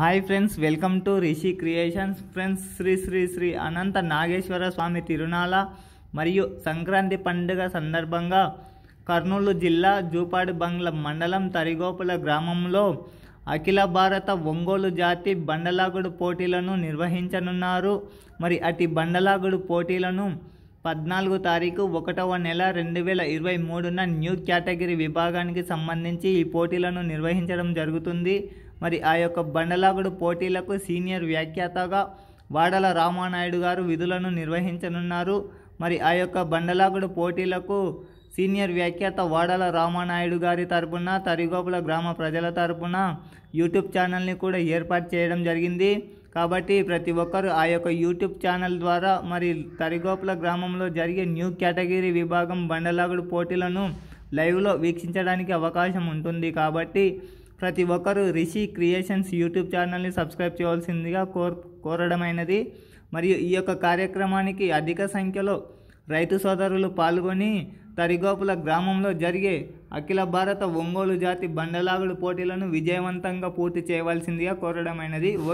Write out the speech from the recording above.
hi friends welcome to Rishi creations friends Shri Shri Shri Ananta Nageswara Swami తిరునాళ మరియు సంక్రాంతి పండుగ సందర్భంగా కర్నూలు జిల్లా జూపాడు బంగ్ల మండలం తరిగోపుల గ్రామంలో అఖిల భారత ఒంగోలు జాతి బండలాగుడు పోటీలను నిర్వహించనున్నారు మరి అతి బండలాగుడు పోటీలను పద్నాలుగు తారీఖు ఒకటవ నెల రెండు వేల ఇరవై మూడున న్యూ కేటగిరీ విభాగానికి సంబంధించి ఈ పోటీలను నిర్వహించడం జరుగుతుంది మరి ఆ యొక్క బండలాగుడు పోటీలకు సీనియర్ వ్యాఖ్యాతగా వాడల రామానాయుడు గారు విధులను నిర్వహించనున్నారు మరి ఆ యొక్క బండలాగుడు పోటీలకు సీనియర్ వ్యాఖ్యాత వాడల రామానాయుడు గారి తరపున తరిగోపుల గ్రామ ప్రజల తరపున యూట్యూబ్ ఛానల్ని కూడా ఏర్పాటు చేయడం జరిగింది కాబట్టి ప్రతి ఒక్కరు ఆ యొక్క యూట్యూబ్ ఛానల్ ద్వారా మరి తరిగోపుల గ్రామంలో జరిగే న్యూ కేటగిరీ విభాగం బండలాగుడు పోటీలను లైవ్లో వీక్షించడానికి అవకాశం ఉంటుంది కాబట్టి ప్రతి ఒక్కరూ రిషి క్రియేషన్స్ యూట్యూబ్ ఛానల్ని సబ్స్క్రైబ్ చేయవలసిందిగా కోర్ కోరడమైనది మరియు ఈ యొక్క కార్యక్రమానికి అధిక సంఖ్యలో రైతు సోదరులు పాల్గొని తరిగోపుల గ్రామంలో జరిగే అఖిల భారత ఒంగోలు జాతి బండలాగుడు పోటీలను విజయవంతంగా పూర్తి చేయవలసిందిగా కోరడమైనది